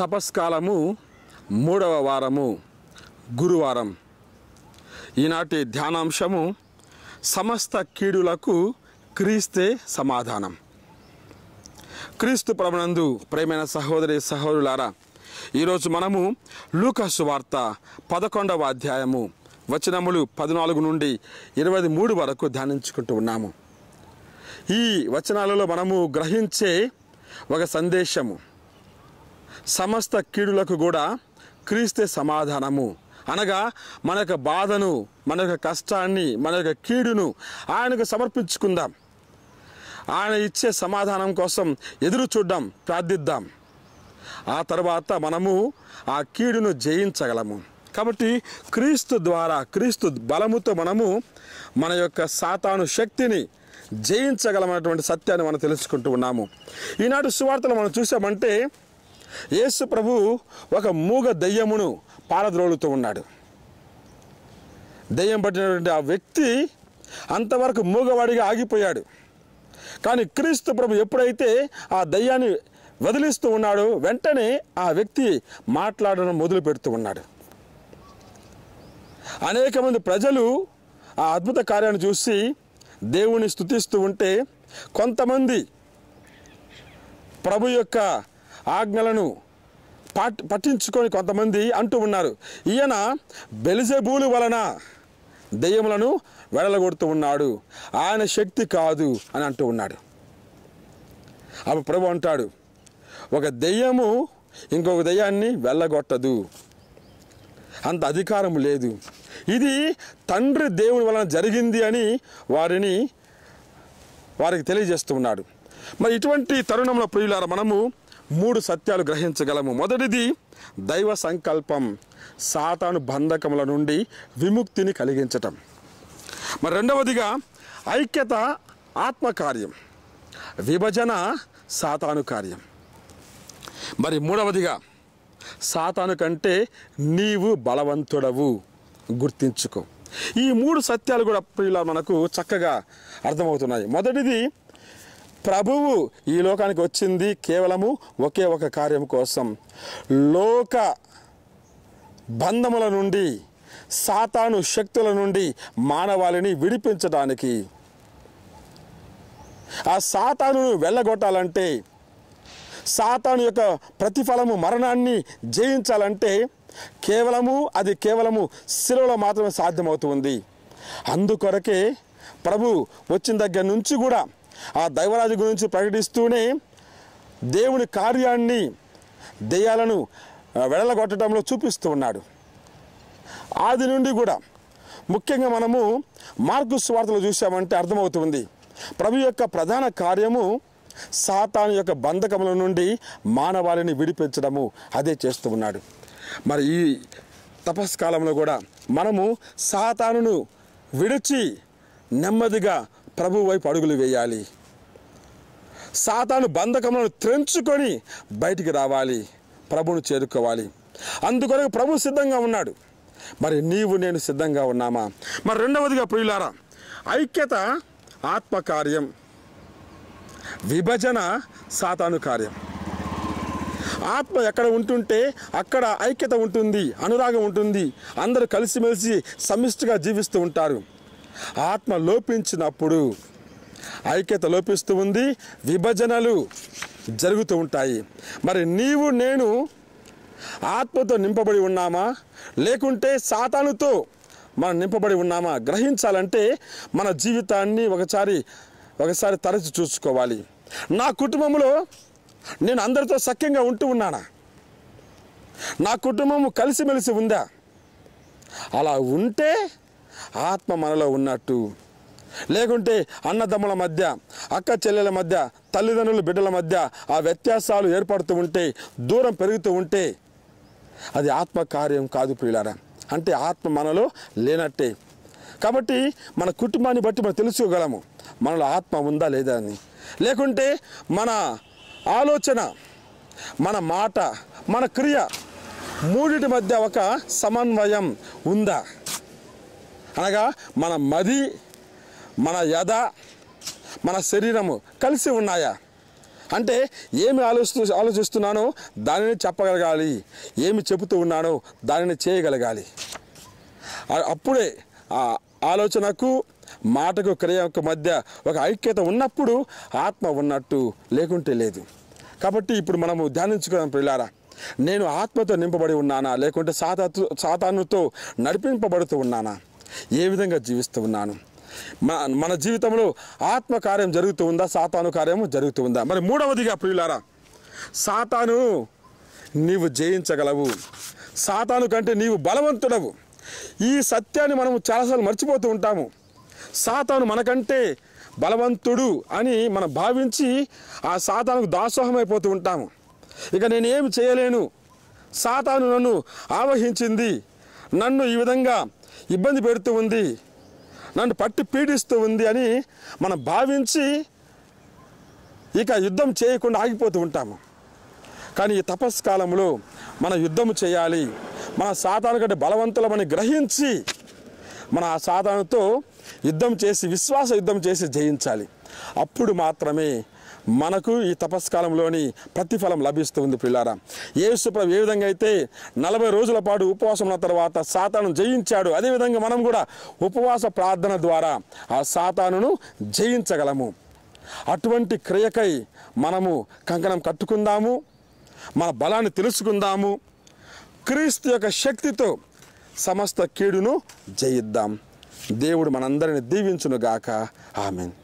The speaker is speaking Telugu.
తపస్కాలము మూడవ వారము గురువారం ఈనాటి ధ్యానాంశము సమస్త కీడులకు క్రీస్తే సమాధానం క్రీస్తు ప్రమణందు ప్రేమైన సహోదరి సహోదరులారా ఈరోజు మనము లూకసు వార్త పదకొండవ అధ్యాయము వచనములు పద్నాలుగు నుండి ఇరవై మూడు వరకు ధ్యానించుకుంటూ ఉన్నాము ఈ వచనాలలో మనము గ్రహించే ఒక సందేశము సమస్త కీడులకు కూడా క్రీస్తే సమాధానము అనగా మన యొక్క బాధను మన యొక్క కష్టాన్ని మన యొక్క కీడును ఆయనకు సమర్పించుకుందాం ఆయన ఇచ్చే సమాధానం కోసం ఎదురు చూడ్డం ప్రార్థిద్దాం ఆ తర్వాత మనము ఆ కీడును జయించగలము కాబట్టి క్రీస్తు ద్వారా క్రీస్తు బలముతో మనము మన యొక్క సాతాను శక్తిని జయించగలమైనటువంటి సత్యాన్ని మనం తెలుసుకుంటూ ఉన్నాము ఈనాడు సువార్తలు మనం చూసామంటే యేసు ప్రభు ఒక మూగ దయ్యమును పారద్రోలుతూ ఉన్నాడు దయ్యం పట్టినటువంటి ఆ వ్యక్తి అంతవరకు మూగవాడిగా ఆగిపోయాడు కానీ క్రీస్తు ప్రభు ఎప్పుడైతే ఆ దయ్యాన్ని వదిలిస్తూ ఉన్నాడో వెంటనే ఆ వ్యక్తి మాట్లాడడం మొదలు పెడుతూ ఉన్నాడు అనేక మంది ప్రజలు ఆ అద్భుత కార్యాన్ని చూసి దేవుణ్ణి స్థుతిస్తూ ఉంటే కొంతమంది ప్రభు యొక్క ఆజ్ఞలను పట్ పట్టించుకొని కొంతమంది అంటూ ఉన్నారు ఈయన బెలిజబూలు వలన దెయ్యములను వెడలగొడుతూ ఉన్నాడు ఆయన శక్తి కాదు అని అంటూ ఉన్నాడు అప్పుడు ప్రభు అంటాడు ఒక దెయ్యము ఇంకొక దెయ్యాన్ని వెళ్ళగొట్టదు అంత అధికారం లేదు ఇది తండ్రి దేవుని వలన జరిగింది అని వారిని వారికి తెలియజేస్తూ ఉన్నాడు మరి ఇటువంటి తరుణంలో ప్రియులారా మనము మూడు సత్యాలు గ్రహించగలము మొదటిది దైవ సంకల్పం సాతాను బంధకముల నుండి విముక్తిని కలిగించటం మరి రెండవదిగా ఐక్యత ఆత్మకార్యం విభజన సాతాను కార్యం మరి మూడవదిగా సాతాను కంటే నీవు బలవంతుడవు గుర్తించుకో ఈ మూడు సత్యాలు కూడా ప్రియుల మనకు చక్కగా అర్థమవుతున్నాయి మొదటిది ప్రభువు ఈ లోకానికి వచ్చింది కేవలము ఒకే ఒక కార్యం కోసం లోక బంధముల నుండి సాతాను శక్తుల నుండి మానవాళిని విడిపించడానికి ఆ సాతాను వెళ్ళగొట్టాలంటే సాతాను యొక్క ప్రతిఫలము మరణాన్ని జయించాలంటే కేవలము అది కేవలము శిలువలో మాత్రమే సాధ్యమవుతుంది అందుకొరకే ప్రభు వచ్చిన దగ్గర నుంచి కూడా ఆ దైవరాజు గురించి ప్రకటిస్తూనే దేవుని కార్యాన్ని దెయ్యాలను వెడలగొట్టడంలో చూపిస్తూ ఉన్నాడు ఆది నుండి కూడా ముఖ్యంగా మనము మార్కు స్వార్థలు చూసామంటే అర్థమవుతుంది ప్రభు యొక్క ప్రధాన కార్యము సాతాను యొక్క బంధకముల నుండి మానవాళిని విడిపించడము అదే చేస్తూ ఉన్నాడు మరి ఈ తపస్కాలంలో కూడా మనము సాతానును విడిచి నెమ్మదిగా ప్రభు వైపు అడుగులు వేయాలి సాతాను బంధకములను త్రెంచుకొని బయటికి రావాలి ప్రభును చేరుకోవాలి అందుకొరకు ప్రభు సిద్ధంగా ఉన్నాడు మరి నీవు నేను సిద్ధంగా ఉన్నామా మరి రెండవదిగా ప్రియులారా ఐక్యత ఆత్మకార్యం విభజన సాతాను కార్యం ఆత్మ ఎక్కడ ఉంటుంటే అక్కడ ఐక్యత ఉంటుంది అనురాగం ఉంటుంది అందరూ కలిసిమెలిసి సమిష్టిగా జీవిస్తూ ఉంటారు ఆత్మ లోపించినప్పుడు ఐక్యత లోపిస్తూ ఉంది విభజనలు జరుగుతూ ఉంటాయి మరి నీవు నేను ఆత్మతో నింపబడి ఉన్నామా లేకుంటే సాతానుతో మనం నింపబడి ఉన్నామా గ్రహించాలంటే మన జీవితాన్ని ఒకసారి ఒకసారి తరచి చూసుకోవాలి నా కుటుంబంలో నేను అందరితో సఖ్యంగా ఉంటూ ఉన్నానా నా కుటుంబం కలిసిమెలిసి ఉందా అలా ఉంటే ఆత్మ మనలో ఉన్నట్టు లేకుంటే అన్నదమ్ముల మధ్య అక్క చెల్లెల మధ్య తల్లిదండ్రుల బిడ్డల మధ్య ఆ వ్యత్యాసాలు ఏర్పడుతూ ఉంటే దూరం పెరుగుతూ ఉంటే అది ఆత్మకార్యం కాదు ప్రియులారా అంటే ఆత్మ మనలో లేనట్టే కాబట్టి మన కుటుంబాన్ని బట్టి మనం తెలుసుకోగలము మనలో ఆత్మ ఉందా లేదా అని లేకుంటే మన ఆలోచన మన మాట మన క్రియ మూడిటి మధ్య ఒక సమన్వయం ఉందా అనగా మన మది మన యథ మన శరీరము కలిసి ఉన్నాయా అంటే ఏమి ఆలోచిస్తూ ఆలోచిస్తున్నానో దానిని చెప్పగలగాలి ఏమి చెబుతూ ఉన్నానో దానిని చేయగలగాలి అప్పుడే ఆ ఆలోచనకు మాటకు క్రియకు మధ్య ఒక ఐక్యత ఉన్నప్పుడు ఆత్మ ఉన్నట్టు లేకుంటే లేదు కాబట్టి ఇప్పుడు మనము ధ్యానించుకున్నాం పిల్లారా నేను ఆత్మతో నింపబడి ఉన్నానా లేకుంటే సాతా సాతానుతో నడిపింపబడుతూ ఉన్నానా ఏ విధంగా జీవిస్తూ ఉన్నాను మన జీవితంలో ఆత్మకార్యం జరుగుతూ ఉందా సాతాను కార్యం జరుగుతూ ఉందా మరి మూడవదిగా ప్రియులారా సాతాను నీవు జయించగలవు సాతాను కంటే నీవు బలవంతుడవు ఈ సత్యాన్ని మనము చాలాసార్లు మర్చిపోతూ ఉంటాము సాతాను మనకంటే బలవంతుడు అని మనం భావించి ఆ సాతానుకు దాసోహమైపోతూ ఉంటాము ఇక నేనేమి చేయలేను సాతాను నన్ను ఆవహించింది నన్ను ఈ విధంగా ఇబ్బంది పెడుతూ ఉంది నన్ను పట్టి పీడిస్తూ ఉంది అని మనం భావించి ఇక యుద్ధం చేయకుండా ఆగిపోతూ ఉంటాము కానీ ఈ తపస్కాలంలో మన యుద్ధం చేయాలి మన సాధారణ కంటే బలవంతులమని గ్రహించి మన ఆ సాధనతో యుద్ధం చేసి విశ్వాస యుద్ధం చేసి జయించాలి అప్పుడు మాత్రమే మనకు ఈ తపస్కాలంలోని ప్రతిఫలం లభిస్తుంది పిల్లారా యేసుప్రభు ఏ విధంగా అయితే నలభై రోజుల పాటు ఉపవాసం ఉన్న తర్వాత సాతాను జయించాడు అదేవిధంగా మనం కూడా ఉపవాస ప్రార్థన ద్వారా ఆ సాతానును జయించగలము అటువంటి క్రియకై మనము కంకణం కట్టుకుందాము మన బలాన్ని తెలుసుకుందాము క్రీస్తు యొక్క శక్తితో సమస్త కీడును జయిద్దాం దేవుడు మనందరిని దీవించునుగాక ఆమెన్